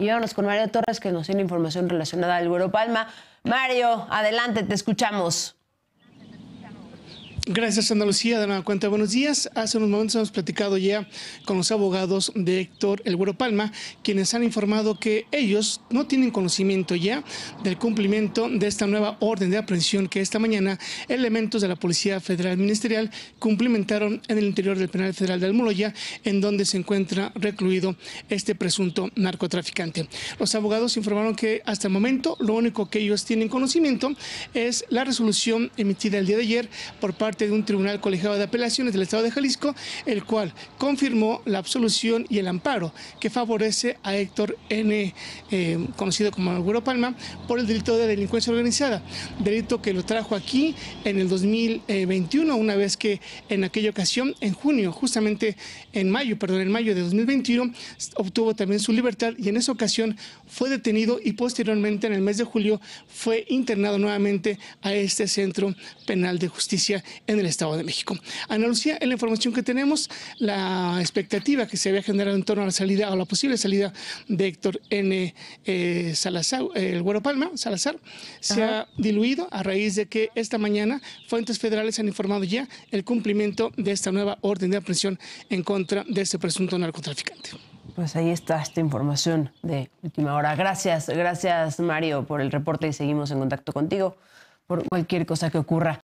Y vámonos con Mario Torres que nos tiene información relacionada al Palma. Mario, adelante, te escuchamos. Gracias, Andalucía. De nueva cuenta, buenos días. Hace unos momentos hemos platicado ya con los abogados de Héctor El Palma, quienes han informado que ellos no tienen conocimiento ya del cumplimiento de esta nueva orden de aprehensión que esta mañana elementos de la Policía Federal Ministerial cumplimentaron en el interior del Penal Federal de Almoloya, en donde se encuentra recluido este presunto narcotraficante. Los abogados informaron que hasta el momento lo único que ellos tienen conocimiento es la resolución emitida el día de ayer por parte de un tribunal colegiado de apelaciones del Estado de Jalisco, el cual confirmó la absolución y el amparo que favorece a Héctor N., eh, conocido como Agüero Palma, por el delito de delincuencia organizada, delito que lo trajo aquí en el 2021, una vez que en aquella ocasión, en junio, justamente en mayo, perdón, en mayo de 2021, obtuvo también su libertad y en esa ocasión fue detenido y posteriormente en el mes de julio fue internado nuevamente a este centro penal de justicia en el Estado de México. Ana Lucía, en la información que tenemos, la expectativa que se había generado en torno a la salida o la posible salida de Héctor N. Eh, Salazar, el Güero Palma, Salazar, se ha diluido a raíz de que esta mañana fuentes federales han informado ya el cumplimiento de esta nueva orden de aprehensión en contra de este presunto narcotraficante. Pues ahí está esta información de última hora. Gracias, gracias Mario por el reporte y seguimos en contacto contigo por cualquier cosa que ocurra.